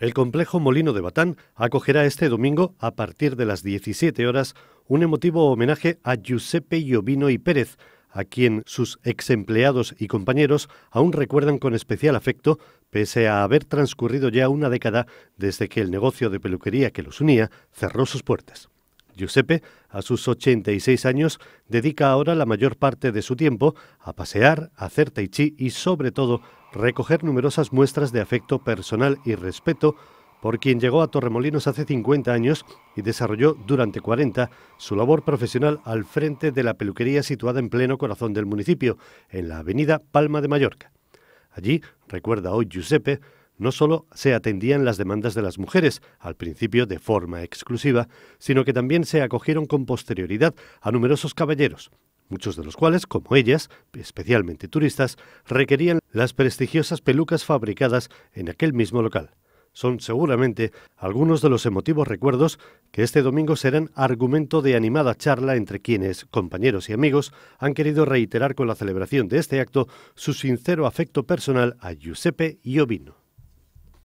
El complejo Molino de Batán acogerá este domingo, a partir de las 17 horas, un emotivo homenaje a Giuseppe Giovino y Pérez, a quien sus ex empleados y compañeros aún recuerdan con especial afecto, pese a haber transcurrido ya una década desde que el negocio de peluquería que los unía cerró sus puertas. Giuseppe, a sus 86 años, dedica ahora la mayor parte de su tiempo a pasear, hacer tai chi y, sobre todo, recoger numerosas muestras de afecto personal y respeto por quien llegó a Torremolinos hace 50 años y desarrolló durante 40 su labor profesional al frente de la peluquería situada en pleno corazón del municipio, en la avenida Palma de Mallorca. Allí, recuerda hoy Giuseppe, no solo se atendían las demandas de las mujeres, al principio de forma exclusiva, sino que también se acogieron con posterioridad a numerosos caballeros, muchos de los cuales, como ellas, especialmente turistas, requerían las prestigiosas pelucas fabricadas en aquel mismo local. Son seguramente algunos de los emotivos recuerdos que este domingo serán argumento de animada charla entre quienes, compañeros y amigos, han querido reiterar con la celebración de este acto su sincero afecto personal a Giuseppe Iovino.